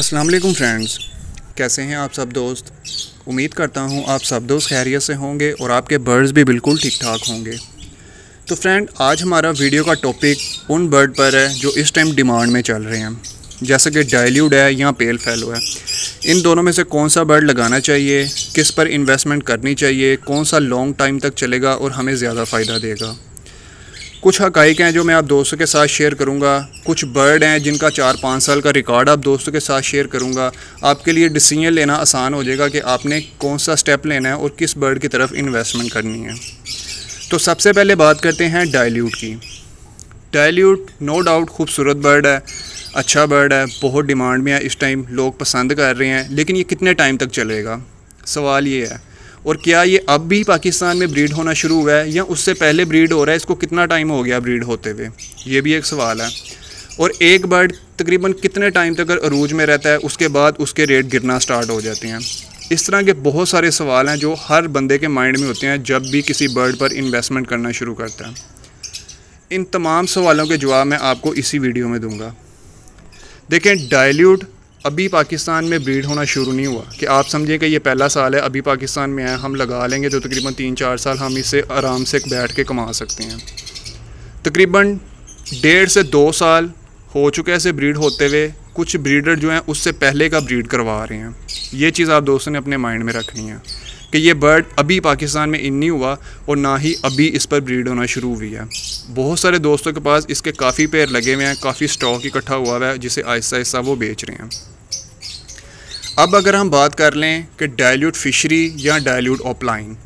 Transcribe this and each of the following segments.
अस्सलाम वालेकुम फ्रेंड्स कैसे हैं आप सब दोस्त उम्मीद करता हूं आप सब दोस्त खैरियत से होंगे और आपके बर्ड्स भी बिल्कुल ठीक ठाक होंगे तो फ्रेंड आज हमारा वीडियो का टॉपिक उन बर्ड पर है जो इस टाइम डिमांड में चल रहे हैं जैसे कि डायल्यूड है या पेल फैलो है इन दोनों में से कौन सा बर्ड लगाना चाहिए किस पर इन्वेस्टमेंट करनी चाहिए कौन सा लॉन्ग टाइम तक चलेगा और हमें ज़्यादा फ़ायदा देगा कुछ हकाइक हैं जो मैं आप दोस्तों के साथ शेयर करूँगा कुछ बर्ड हैं जिनका चार पाँच साल का रिकॉर्ड आप दोस्तों के साथ शेयर करूँगा आपके लिए डिसीजन लेना आसान हो जाएगा कि आपने कौन सा स्टेप लेना है और किस बर्ड की तरफ इन्वेस्टमेंट करनी है तो सबसे पहले बात करते हैं डायल्यूट की डायल्यूट नो डाउट खूबसूरत बर्ड है अच्छा बर्ड है बहुत डिमांड में है इस टाइम लोग पसंद कर रहे हैं लेकिन ये कितने टाइम तक चलेगा सवाल ये है और क्या ये अब भी पाकिस्तान में ब्रीड होना शुरू हुआ है या उससे पहले ब्रीड हो रहा है इसको कितना टाइम हो गया ब्रीड होते हुए ये भी एक सवाल है और एक बर्ड तकरीबन कितने टाइम तक अरूज में रहता है उसके बाद उसके रेट गिरना स्टार्ट हो जाते हैं इस तरह के बहुत सारे सवाल हैं जो हर बंदे के माइंड में होते हैं जब भी किसी बर्ड पर इन्वेस्टमेंट करना शुरू करता है इन तमाम सवालों के जवाब मैं आपको इसी वीडियो में दूंगा देखें डायल्यूट अभी पाकिस्तान में ब्रीड होना शुरू नहीं हुआ कि आप समझिए कि ये पहला साल है अभी पाकिस्तान में आए हम लगा लेंगे तो तकरीबन तीन चार साल हम इसे आराम से बैठ के कमा सकते हैं तकरीबन डेढ़ से दो साल हो चुके हैं इसे ब्रीड होते हुए कुछ ब्रीडर जो हैं उससे पहले का ब्रीड करवा रहे हैं ये चीज़ आप दोस्तों ने अपने माइंड में रखनी है कि ये बर्ड अभी पाकिस्तान में इन नहीं हुआ और ना ही अभी इस पर ब्रीड होना शुरू हुई है बहुत सारे दोस्तों के पास इसके काफ़ी पेड़ लगे हुए हैं काफ़ी स्टॉक इकट्ठा हुआ है जिसे आहिस्ता आहिस्ता वो बेच रहे हैं अब अगर हम बात कर लें कि डायल्यूट फ़िशरी या डायल्यूट ऑपलाइन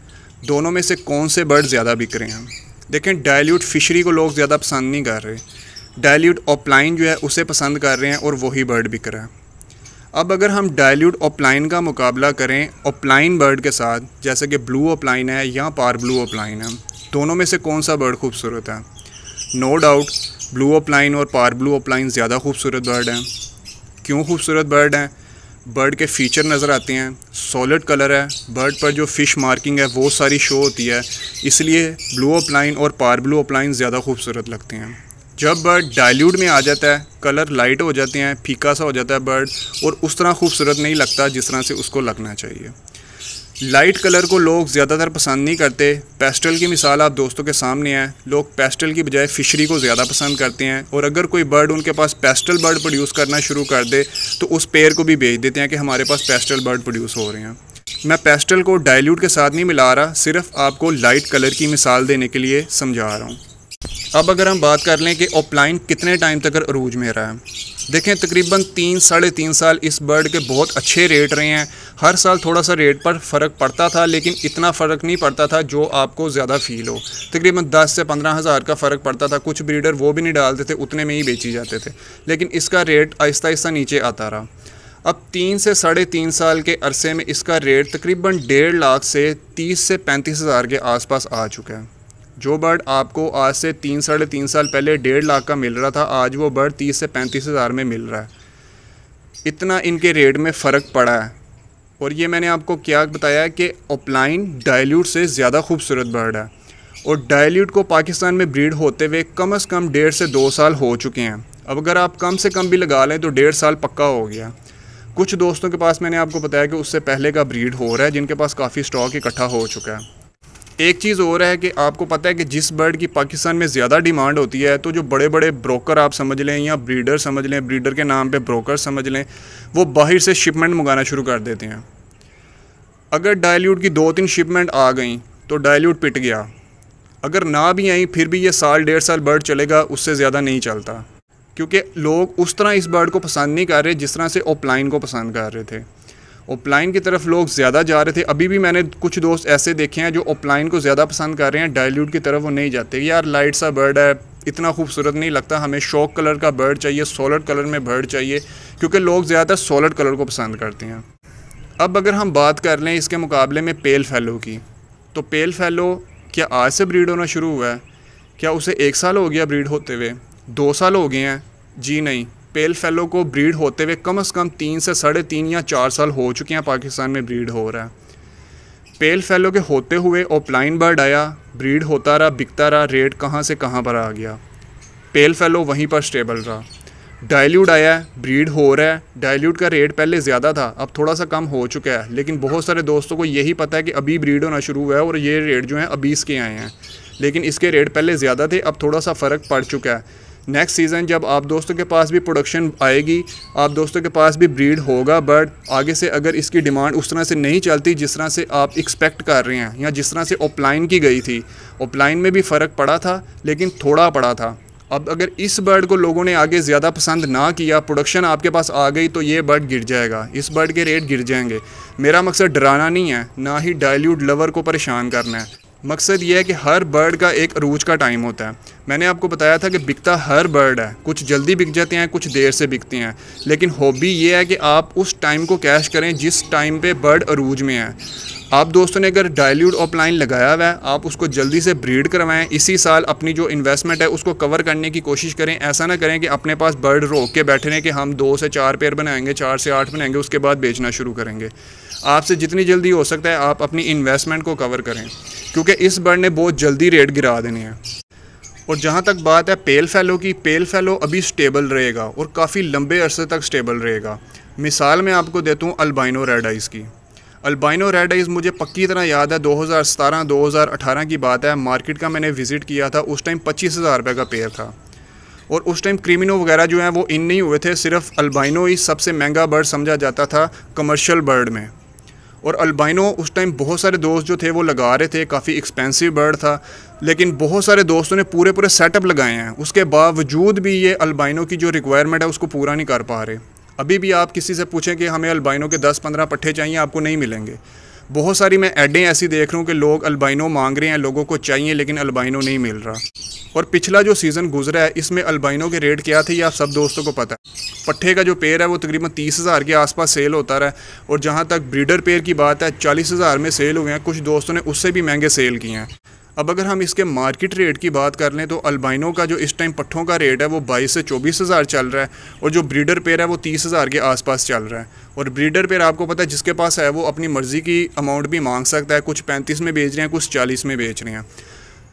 दोनों में से कौन से बर्ड ज़्यादा बिक रहे हैं देखें डायल्यूट फ़िशरी को लोग ज़्यादा पसंद नहीं कर रहे डायल्यूट ऑपलाइन जो है उसे पसंद कर रहे हैं और वही बर्ड बिक रहा है अब अगर हम डायल्यूट ऑपलाइन का मुकाबला करें ओपलाइन बर्ड के साथ जैसे कि ब्लू ओपलाइन है या पार ब्लू ओपलाइन है दोनों में से कौन सा बर्ड खूबसूरत है नो डाउट ब्लू ऑपलाइन और पार ब्लू ऑपलाइन ज़्यादा खूबसूरत बर्ड हैं क्यों खूबसूरत बर्ड हैं बर्ड के फीचर नज़र आते हैं सॉलिड कलर है बर्ड पर जो फ़िश मार्किंग है वो सारी शो होती है इसलिए ब्लू अपलाइन और पार ब्लू अपलाइन ज़्यादा खूबसूरत लगते हैं जब बर्ड डाइल्यूट में आ जाता है कलर लाइट हो जाते हैं फीका सा हो जाता है बर्ड और उस तरह खूबसूरत नहीं लगता जिस तरह से उसको लगना चाहिए लाइट कलर को लोग ज़्यादातर पसंद नहीं करते पेस्टल की मिसाल आप दोस्तों के सामने है लोग पेस्टल की बजाय फ़िशरी को ज़्यादा पसंद करते हैं और अगर कोई बर्ड उनके पास पेस्टल बर्ड प्रोड्यूस करना शुरू कर दे तो उस पेयर को भी बेच देते हैं कि हमारे पास पेस्टल बर्ड प्रोड्यूस हो रहे हैं मैं पेस्टल को डायल्यूट के साथ नहीं मिला रहा सिर्फ आपको लाइट कलर की मिसाल देने के लिए समझा रहा हूँ अब अगर हम बात कर लें कि ऑफलाइन कितने टाइम तक अरूज में रहा है देखें तकरीबन तीन साढ़े तीन साल इस बर्ड के बहुत अच्छे रेट रहे हैं हर साल थोड़ा सा रेट पर फ़र्क पड़ता था लेकिन इतना फ़र्क नहीं पड़ता था जो आपको ज़्यादा फील हो तकरीबन दस से पंद्रह हज़ार का फ़र्क पड़ता था कुछ ब्रीडर वो भी नहीं डालते थे उतने में ही बेची जाते थे लेकिन इसका रेट आहिस्ता आहिस्ता नीचे आता रहा अब तीन से साढ़े तीन साल के अरसे में इसका रेट तकरीबन डेढ़ लाख से तीस से पैंतीस हज़ार के आसपास आ चुका है जो बर्ड आपको आज से तीन साढ़े तीन साल पहले डेढ़ लाख का मिल रहा था आज वो बर्ड तीस से पैंतीस हज़ार में मिल रहा है इतना इनके रेट में फ़र्क पड़ा है और ये मैंने आपको क्या बताया कि ओपलाइन डायल्यूट से ज़्यादा खूबसूरत बर्ड है और डायल्यूट को पाकिस्तान में ब्रीड होते हुए कम अज़ कम डेढ़ से दो साल हो चुके हैं अब अगर आप कम से कम भी लगा लें तो डेढ़ साल पक्का हो गया कुछ दोस्तों के पास मैंने आपको बताया कि उससे पहले का ब्रीड हो रहा है जिनके पास काफ़ी स्टॉक इकट्ठा हो चुका है एक चीज़ और है कि आपको पता है कि जिस बर्ड की पाकिस्तान में ज़्यादा डिमांड होती है तो जो बड़े बड़े ब्रोकर आप समझ लें या ब्रीडर समझ लें ब्रीडर के नाम पे ब्रोकर समझ लें वो बाहर से शिपमेंट मंगाना शुरू कर देते हैं अगर डायल्यूट की दो तीन शिपमेंट आ गई तो डायल्यूट पिट गया अगर ना भी आई फिर भी ये साल डेढ़ साल बर्ड चलेगा उससे ज़्यादा नहीं चलता क्योंकि लोग उस तरह इस बर्ड को पसंद नहीं कर रहे जिस तरह से ओपलाइन को पसंद कर रहे थे ओपलाइन की तरफ लोग ज़्यादा जा रहे थे अभी भी मैंने कुछ दोस्त ऐसे देखे हैं जो ओपलाइन को ज़्यादा पसंद कर रहे हैं डायल्यूट की तरफ वो नहीं जाते यार लाइट सा बर्ड है इतना खूबसूरत नहीं लगता हमें शौक कलर का बर्ड चाहिए सॉलिड कलर में बर्ड चाहिए क्योंकि लोग ज़्यादातर सॉलिड कलर को पसंद करते हैं अब अगर हम बात कर लें इसके मुकाबले में पेल फैलो की तो पेल फैलो क्या आज से ब्रीड होना शुरू हुआ है क्या उसे एक साल हो गया ब्रीड होते हुए दो साल हो गए हैं जी नहीं पेल फेलो को ब्रीड होते हुए कम से कम तीन से साढ़े तीन या चार साल हो चुके हैं पाकिस्तान में ब्रीड हो रहा है पेल फेलो के होते हुए ओपलाइन बर्ड आया ब्रीड होता रहा बिकता रहा रेट कहाँ से कहाँ पर आ गया पेल फेलो वहीं पर स्टेबल रहा डायल्यूट आया है ब्रीड हो रहा है डायल्यूट का रेट पहले ज़्यादा था अब थोड़ा सा कम हो चुका है लेकिन बहुत सारे दोस्तों को यही पता है कि अभी ब्रीड होना शुरू हुआ है और ये रेट जो है अभी इसके आए हैं लेकिन इसके रेट पहले ज़्यादा थे अब थोड़ा सा फ़र्क पड़ चुका है नेक्स्ट सीज़न जब आप दोस्तों के पास भी प्रोडक्शन आएगी आप दोस्तों के पास भी ब्रीड होगा बट आगे से अगर इसकी डिमांड उस तरह से नहीं चलती जिस तरह से आप एक्सपेक्ट कर रहे हैं या जिस तरह से ओपलाइन की गई थी ओपलाइन में भी फ़र्क पड़ा था लेकिन थोड़ा पड़ा था अब अगर इस बर्ड को लोगों ने आगे ज़्यादा पसंद ना किया प्रोडक्शन आपके पास आ गई तो ये बर्ड गिर जाएगा इस बर्ड के रेट गिर जाएंगे मेरा मकसद डराना नहीं है ना ही डायल्यूट लवर को परेशान करना है मकसद ये है कि हर बर्ड का एक अरूज का टाइम होता है मैंने आपको बताया था कि बिकता हर बर्ड है कुछ जल्दी बिक जाते हैं कुछ देर से बिकते हैं लेकिन हॉबी ये है कि आप उस टाइम को कैश करें जिस टाइम पे बर्ड अरूज में है आप दोस्तों ने अगर डायल्यूट ऑपलाइन लगाया हुआ है आप उसको जल्दी से ब्रीड करवाएं इसी साल अपनी जो इन्वेस्टमेंट है उसको कवर करने की कोशिश करें ऐसा ना करें कि अपने पास बर्ड रोक के बैठे रहें कि हम दो से चार पेयर बनाएंगे चार से आठ बनाएंगे उसके बाद बेचना शुरू करेंगे आपसे जितनी जल्दी हो सकता है आप अपनी इन्वेस्टमेंट को कवर करें क्योंकि इस बर्ड ने बहुत जल्दी रेट गिरा देने हैं और जहाँ तक बात है पेल फैलो की पेल फैलो अभी स्टेबल रहेगा और काफ़ी लंबे अरसे तक स्टेबल रहेगा मिसाल मैं आपको देता हूँ अल्बाइनो रेड आइज़ की अल्बाइनो रेड आइज़ मुझे पक्की तरह याद है 2017 2018 की बात है मार्केट का मैंने विज़िट किया था उस टाइम पच्चीस हज़ार रुपये का पेयर था और उस टाइम क्रिमिनो वगैरह जो है वो इन नहीं हुए थे सिर्फ अल्बाइनो ही सबसे महंगा बर्ड समझा जाता था कमर्शल बर्ड में और अल्बाइनो उस टाइम बहुत सारे दोस्त जो थे वो लगा रहे थे काफ़ी एक्सपेंसिव बर्ड था लेकिन बहुत सारे दोस्तों ने पूरे पूरे सेटअप लगाए हैं उसके बावजूद भी ये अल्बाइनो की जो रिक्वायरमेंट है उसको पूरा नहीं कर पा रहे अभी भी आप किसी से पूछें कि हमें अल्बाइनो के 10-15 पट्ठे चाहिए आपको नहीं मिलेंगे बहुत सारी मैं एडें ऐसी देख रहा हूँ कि लोग अल्बाइनो मांग रहे हैं लोगों को चाहिए लेकिन अल्बाइनो नहीं मिल रहा और पिछला जो सीज़न गुजरा है इसमें अल्बाइनो के रेट क्या थे ये आप सब दोस्तों को पता है पट्ठे का जो पेड़ है वो तकरीबन तीस हज़ार के आसपास सेल होता रहा है और जहाँ तक ब्रीडर पेड़ की बात है चालीस हज़ार में सेल हुए हैं कुछ दोस्तों ने उससे भी महंगे सेल किए हैं अब अगर हम इसके मार्केट रेट की बात कर लें तो अल्बाइनों का जो इस टाइम पट्ठों का रेट है वो बाईस से चौबीस हज़ार चल रहा है और जो ब्रीडर पेयर है वो तीस हज़ार के आसपास चल रहा है और ब्रीडर पेयर आपको पता है जिसके पास है वो अपनी मर्ज़ी की अमाउंट भी मांग सकता है कुछ पैंतीस में बेच रहे हैं कुछ चालीस में बेच रहे हैं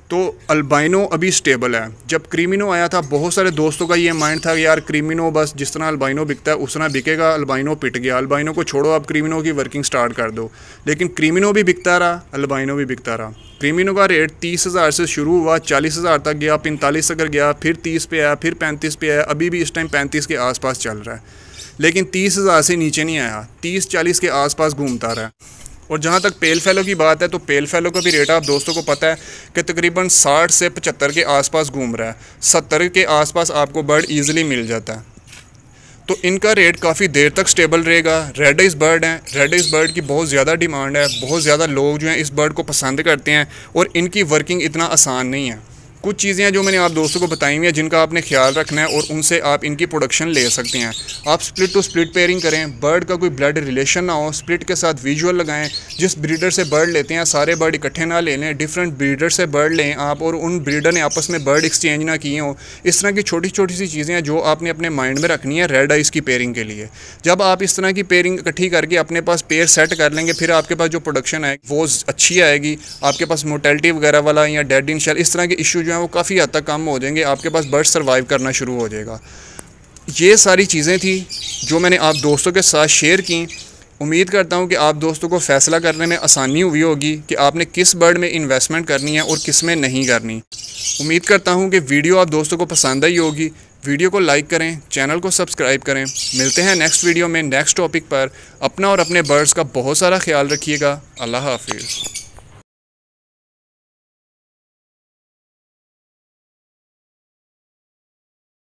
तो अल्बाइनो अभी स्टेबल है जब क्रीमिनो आया था बहुत सारे दोस्तों का ये माइंड था यार क्रीमिनो बस जिस तरह अल्बाइनो बिकता है उस तरह बिकेगा अल्बाइनो पिट गया अल्बाइनो को छोड़ो आप क्रीमिनो की वर्किंग स्टार्ट कर दो लेकिन क्रीमिनो भी बिकता रहा अल्बाइनो भी बिकता रहा क्रीमिनो का रेट तीस हज़ार से शुरू हुआ चालीस हज़ार तक गया पैंतालीस तक गया फिर तीस पे आया फिर पैंतीस पे आया अभी भी इस टाइम पैंतीस के आसपास चल रहा है लेकिन तीस हज़ार से नीचे नहीं आया तीस चालीस के आसपास घूमता रहा और जहाँ तक पेल फैलो की बात है तो पेल फैलो का भी रेट आप दोस्तों को पता है कि तकरीबन 60 से 75 के आसपास घूम रहा है 70 के आसपास आपको बर्ड ईजिली मिल जाता है तो इनका रेट काफ़ी देर तक स्टेबल रहेगा रेड इस बर्ड हैं रेड इस बर्ड की बहुत ज़्यादा डिमांड है बहुत ज़्यादा लोग जो हैं इस बर्ड को पसंद करते हैं और इनकी वर्किंग इतना आसान नहीं है कुछ चीज़ें हैं जो मैंने आप दोस्तों को बताई हुई हैं जिनका आपने ख्याल रखना है और उनसे आप इनकी प्रोडक्शन ले सकते हैं आप स्प्लिट टू स्प्लिट पेयरिंग करें बर्ड का कोई ब्लड रिलेशन ना हो स्प्लिट के साथ विजुअल लगाएं जिस ब्रीडर से बर्ड लेते हैं सारे बर्ड इकट्ठे ना ले लें डिफरेंट ब्रीडर से बर्ड लें आप और उन ब्रीडर ने आपस में बर्ड एक्सचेंज ना किए हों इस तरह की छोटी छोटी सी चीज़ें हैं जो आपने अपने माइंड में रखनी है रेड आइज़ की पेयरिंग के लिए जब आप इस तरह की पेयरिंग इकट्ठी करके अपने पास पेयर सेट कर लेंगे फिर आपके पास जो प्रोडक्शन है वो अच्छी आएगी आपके पास मोटेलिटी वगैरह वाला या डेड इन शेल इस तरह के इशू जो हैं वो काफ़ी हद तक कम हो जाएंगे आपके पास बर्ड सर्वाइव करना शुरू हो जाएगा ये सारी चीज़ें थी जो मैंने आप दोस्तों के साथ शेयर की उम्मीद करता हूँ कि आप दोस्तों को फ़ैसला करने में आसानी हुई होगी कि आपने किस बर्ड में इन्वेस्टमेंट करनी है और किस में नहीं करनी उम्मीद करता हूँ कि वीडियो आप दोस्तों को पसंद आई होगी वीडियो को लाइक करें चैनल को सब्सक्राइब करें मिलते हैं नेक्स्ट वीडियो में नेक्स्ट टॉपिक पर अपना और अपने बर्ड्स का बहुत सारा ख्याल रखिएगा अल्लाह हाफिज़